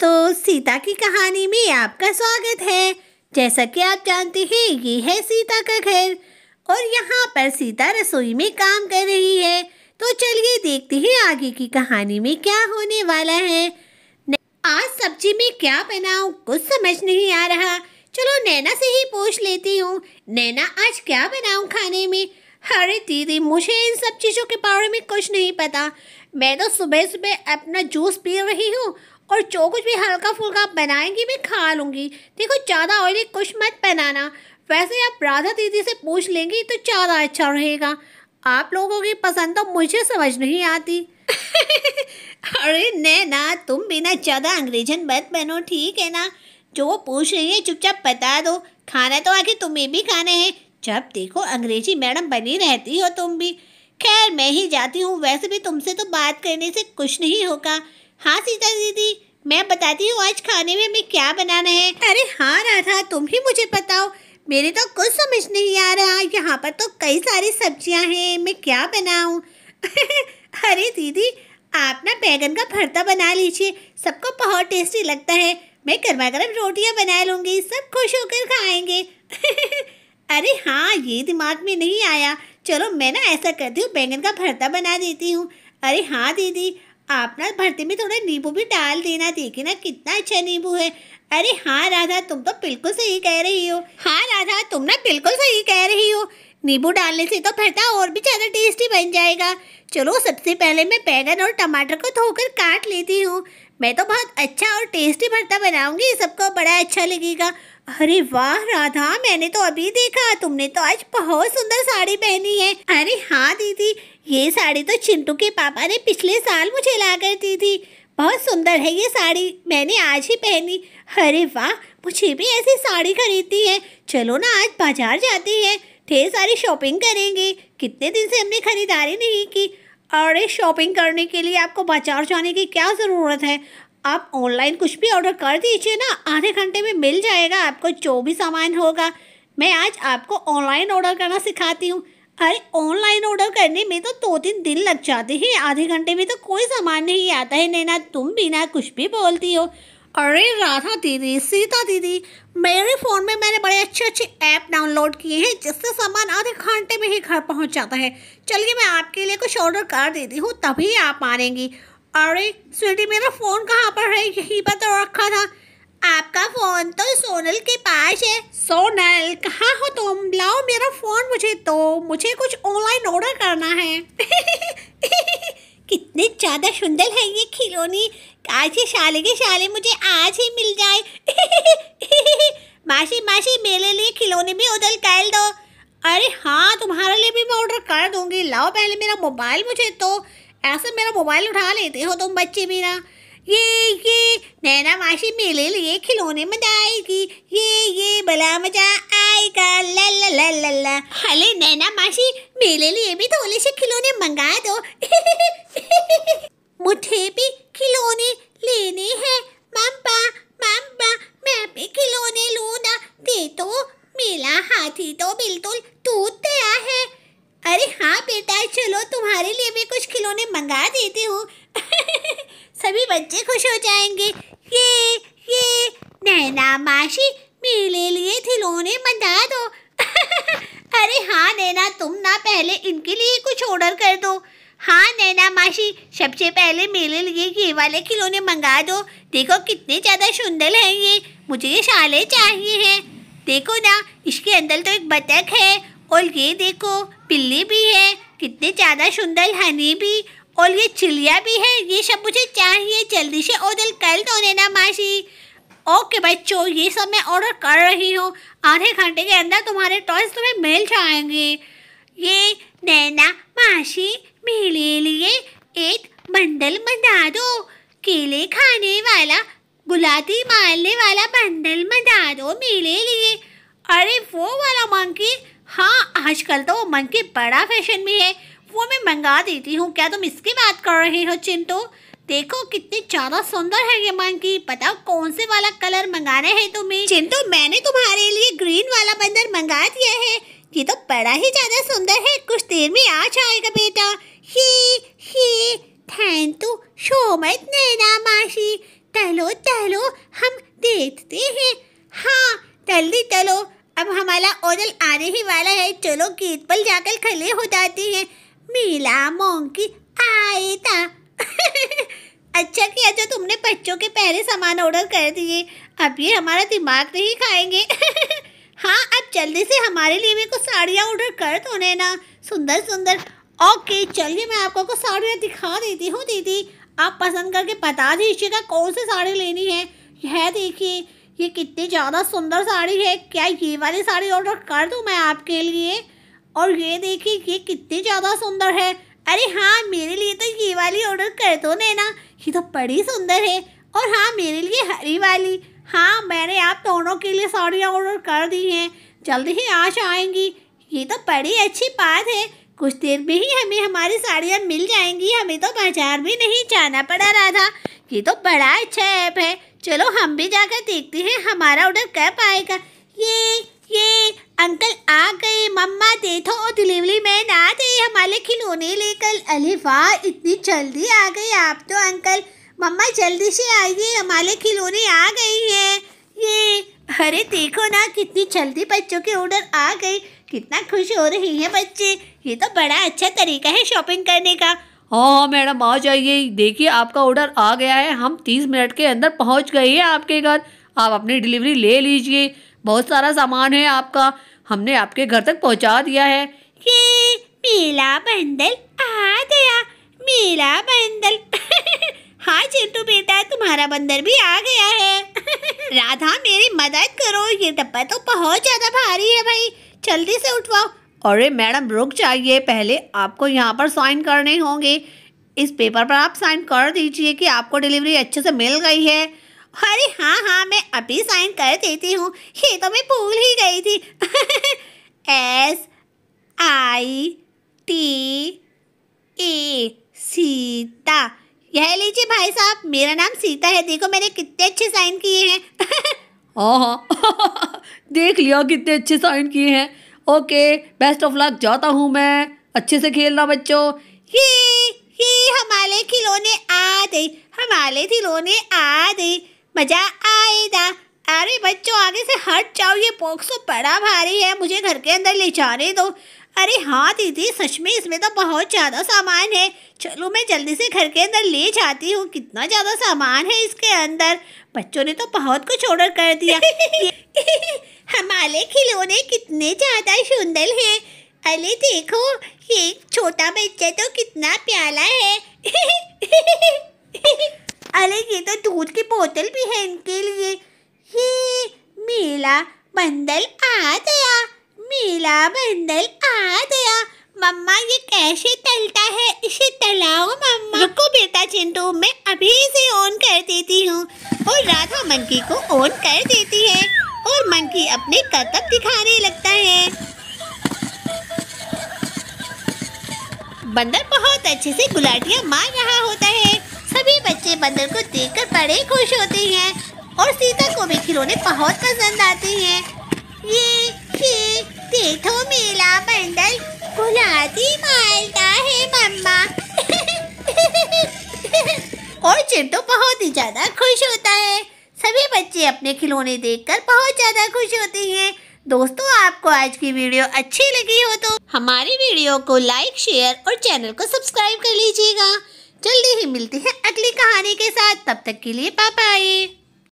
दोस्तों सीता की कहानी में आपका स्वागत है जैसा कि आप जानते हैं ये है सीता का घर और यहाँ पर सीता रसोई में काम कर रही है तो चलिए देखते हैं आगे की कहानी में क्या होने वाला है आज सब्जी में क्या बनाऊँ कुछ समझ नहीं आ रहा चलो नैना से ही पूछ लेती हूँ नैना आज क्या बनाऊँ खाने में अरे दीदी मुझे इन सब चीज़ों के बारे में कुछ नहीं पता मैं तो सुबह सुबह अपना जूस पी रही हूँ और जो कुछ भी हल्का फुल्का आप बनाएंगी मैं खा लूँगी देखो ज़्यादा ऑयली कुछ मत बनाना वैसे आप राधा दीदी से पूछ लेंगी तो ज़्यादा अच्छा रहेगा आप लोगों की पसंद तो मुझे समझ नहीं आती अरे नैना तुम बिना ज़्यादा अंग्रेजन मत बनो ठीक है ना जो वो पूछ रही है चुपचाप बता दो खाना तो आखिर तुम्हें भी खाने हैं जब देखो अंग्रेजी मैडम बनी रहती हो तुम भी खैर मैं ही जाती हूँ वैसे भी तुमसे तो बात करने से कुछ नहीं होगा हाँ सीता दीदी मैं बताती हूँ आज खाने में हमें क्या बनाना है अरे हाँ राधा तुम ही मुझे बताओ मेरे तो कुछ समझ नहीं आ रहा यहाँ पर तो कई सारी सब्जियाँ हैं मैं क्या बनाऊँ अरे दीदी आप ना बैगन का भरता बना लीजिए सबको बहुत टेस्टी लगता है मैं गर्मा गर्म रोटियाँ बना लूँगी सब खुश होकर खाएंगे अरे हाँ ये दिमाग में नहीं आया चलो मैं ना ऐसा करती हूँ बैंगन का भरता बना देती हूँ अरे हाँ दीदी आप ना भरते में थोड़ा नींबू भी डाल देना देखे ना कितना अच्छा नींबू है अरे हाँ राधा तुम तो बिल्कुल सही कह रही हो हाँ राधा तुम ना बिल्कुल सही कह रही हो नींबू डालने से तो भरता और भी ज़्यादा टेस्टी बन जाएगा चलो सबसे पहले मैं बैगन और टमाटर को धोकर काट लेती हूँ मैं तो बहुत अच्छा और टेस्टी भरता बनाऊंगी सबको बड़ा अच्छा लगेगा अरे वाह राधा मैंने तो अभी देखा तुमने तो आज बहुत सुंदर साड़ी पहनी है अरे हाँ दीदी ये साड़ी तो चिंटू के पापा ने पिछले साल मुझे ला कर दी थी बहुत सुंदर है ये साड़ी मैंने आज ही पहनी अरे वाह मुझे भी ऐसी साड़ी खरीदनी है चलो ना आज बाजार जाती है ढेर सारी शॉपिंग करेंगे कितने दिन से हमने ख़रीदारी नहीं की अरे शॉपिंग करने के लिए आपको बाजार जाने की क्या ज़रूरत है आप ऑनलाइन कुछ भी ऑर्डर कर दीजिए ना आधे घंटे में मिल जाएगा आपको जो भी सामान होगा मैं आज आपको ऑनलाइन ऑर्डर करना सिखाती हूँ अरे ऑनलाइन ऑर्डर करने में तो दो तीन दिन लग जाते हैं आधे घंटे में तो कोई सामान नहीं आता है नैना तुम बिना कुछ भी बोलती हो अरे राधा दीदी सीता दीदी मेरे फ़ोन में मैंने बड़े अच्छे अच्छे ऐप डाउनलोड किए हैं जिससे सामान आधे घंटे में ही घर पहुंच जाता है चलिए मैं आपके लिए कुछ ऑर्डर कर देती हूँ तभी आप मानेंगी अरे स्वीटी मेरा फ़ोन कहाँ पर है यही पर तो रखा था आपका फ़ोन तो सोनल के पास है सोनल कहाँ हो तुम लाओ मेरा फ़ोन मुझे तो, मुझे कुछ ऑनलाइन ऑर्डर करना है कितने ज़्यादा सुंदर है ये खिलौने आज ही शाले के शाले मुझे आज ही मिल जाए मासी मासी मेरे लिए खिलौने भी उधर कर दो अरे हाँ तुम्हारे लिए भी मैं ऑर्डर कर दूंगी लाओ पहले मेरा मोबाइल मुझे तो ऐसे मेरा मोबाइल उठा लेते हो तुम बच्चे मेरा ये ये नैना मासी मेरे लिए खिलौने मचाएगी ये ये बला मजा आएगा ला ला ला ला हले नैना मासी मेरे लिए भी थोड़े तो से खिलौने मंगा दो मुझे भी खिलौने लेने हैं मम्मा मम्मा मैं भी खिलौने लूँ ना दे तो मेरा हाथी तो बिल्कुल टूट गया है अरे हाँ बेटा चलो तुम्हारे लिए भी कुछ खिलौने मंगा देती हूँ सभी बच्चे खुश हो जाएंगे ये ये नैना मासी मेरे लिए खिलौने बना दो अरे हाँ नैना तुम ना पहले इनके लिए कुछ ऑर्डर कर दो हाँ नैना मासी सबसे पहले मेरे लिए ये वाले खिलौने मंगा दो देखो कितने ज़्यादा सुंदर हैं ये मुझे ये शाले चाहिए हैं देखो ना इसके अंदर तो एक बतख है और ये देखो बिल्ली भी है कितने ज़्यादा सुंदर हनी भी और ये चिड़िया भी है ये सब मुझे चाहिए जल्दी से ऑर्डर कर दो नैना मासी ओके बच्चों ये सब मैं ऑर्डर कर रही हूँ आधे घंटे के अंदर तुम्हारे टॉयस तुम्हें मिल जाएंगे ये नैना मासी मेरे लिए एक बंडल बना दो केले खाने वाला गुलाटी मारने वाला बंडल बना दो मेरे लिए अरे वो वाला मंकी हाँ आजकल तो वो मंकी बड़ा फैशन में है वो मैं मंगा देती हूँ क्या तुम इसकी बात कर रहे हो चिंटू देखो कितनी ज्यादा सुंदर है ये मंकी बताओ कौन से वाला कलर मंगाना है तुम्हें चिंटू मैंने तुम्हारे लिए ग्रीन वाला बंदर मंगा दिया है ये तो बड़ा ही ज्यादा सुंदर है कुछ देर में आ जाएगा बेटा ही ही thank you so much Naina मासी चलो चलो हम देखते हैं हाँ जल्दी चलो अब हमारा ओरल आने ही वाला है चलो गीत पर जाकर खड़े हो जाते हैं मीला मोंकी आए था अच्छा किया जो तुमने बच्चों के पहले सामान ऑर्डर कर दिए अब ये हमारा दिमाग नहीं खाएंगे हाँ अब जल्दी से हमारे लिए भी कुछ साड़ियाँ ऑर्डर कर दो ना सुंदर सुंदर ओके चलिए मैं आपको कुछ साड़ियाँ दिखा देती हूँ दीदी आप पसंद करके बता दीजिएगा कौन सी साड़ी लेनी है यह देखिए ये कितनी ज़्यादा सुंदर साड़ी है क्या ये वाली साड़ी ऑर्डर कर दूँ मैं आपके लिए और ये देखिए ये कितने ज़्यादा सुंदर है अरे हाँ मेरे लिए तो ये वाली ऑर्डर कर दो नैना ये तो बड़ी सुंदर है और हाँ मेरे लिए हरी वाली हाँ मैंने आप दोनों के लिए साड़ियाँ ऑर्डर कर दी हैं जल्दी ही आज आएंगी ये तो बड़ी अच्छी बात है कुछ देर में ही हमें हमारी साड़ियाँ मिल जाएंगी हमें तो बाजार भी नहीं जाना पड़ा राधा ये तो बड़ा अच्छा ऐप है चलो हम भी जाकर देखते हैं हमारा ऑर्डर कब आएगा ये ये अंकल आ गए मम्मा देखो डिलीवरी मैन आ गए हमारे खिलौने लेकर अरे वाह इतनी जल्दी आ गई आप तो अंकल मम्मा जल्दी से आइए हमारे खिलौने आ गए हैं ये अरे देखो ना कितनी जल्दी बच्चों के ऑर्डर आ गए कितना खुश हो रही हैं बच्चे ये तो बड़ा अच्छा तरीका है शॉपिंग करने का हाँ हाँ मैडम आ जाइए देखिए आपका ऑर्डर आ गया है हम तीस मिनट के अंदर पहुँच गए हैं आपके घर आप अपनी डिलीवरी ले लीजिए बहुत सारा सामान है आपका हमने आपके घर तक पहुंचा दिया है ये मेला बंदल आ गया मेला बंदल हाँ चिंटू बेटा तुम्हारा बंदर भी आ गया है राधा मेरी मदद करो ये डब्बा तो बहुत ज़्यादा भारी है भाई जल्दी से उठवाओ अरे मैडम रुक जाइए पहले आपको यहाँ पर साइन करने होंगे इस पेपर पर आप साइन कर दीजिए कि आपको डिलीवरी अच्छे से मिल गई है अरे हाँ हाँ मैं अभी साइन कर देती हूँ ये तो मैं भूल ही गई थी S I T A Sita यह लीजिए भाई साहब मेरा नाम सीता है देखो मैंने कितने अच्छे साइन किए हैं हाँ, हाँ। देख लिया कितने अच्छे साइन किए हैं ओके बेस्ट ऑफ लक जाता हूँ मैं अच्छे से खेलना बच्चों ये ये हमारे खिलौने आ गए हमारे खिलौने आ गए मजा आएगा अरे बच्चों आगे से हट जाओ ये पॉक्सो बड़ा भारी है मुझे घर के अंदर ले जाने दो अरे हाँ दीदी सच में इसमें तो बहुत ज़्यादा सामान है चलो मैं जल्दी से घर के अंदर ले जाती हूँ कितना ज़्यादा सामान है इसके अंदर बच्चों ने तो बहुत कुछ ऑर्डर कर दिया हमारे खिलौने कितने ज़्यादा सुंदर हैं अरे देखो ये छोटा बच्चा तो कितना प्याला है अरे ये तो दूध की बोतल भी है इनके लिए ही मेरा बंदल आ गया मेरा बंदल आ गया मम्मा ये कैसे तलता है इसे तलाओ मम्मा रुको बेटा चिंटू मैं अभी इसे ऑन कर देती हूँ और राधा मंकी को ऑन कर देती है और मंकी अपने करतब दिखाने लगता है बंदर बहुत अच्छे से गुलाटियाँ मार रहा होता है बंदर को देखकर बड़े खुश होते हैं और सीता को भी खिलौने बहुत पसंद आते हैं ये देखो मेला बंदर गुलाबी मालता है मम्मा और चिंटू बहुत ही ज़्यादा खुश होता है सभी बच्चे अपने खिलौने देखकर बहुत ज़्यादा खुश होते हैं दोस्तों आपको आज की वीडियो अच्छी लगी हो तो हमारी वीडियो को लाइक शेयर और चैनल को सब्सक्राइब कर लीजिएगा जल्दी ही मिलते हैं अगली कहानी के साथ तब तक के लिए पापाए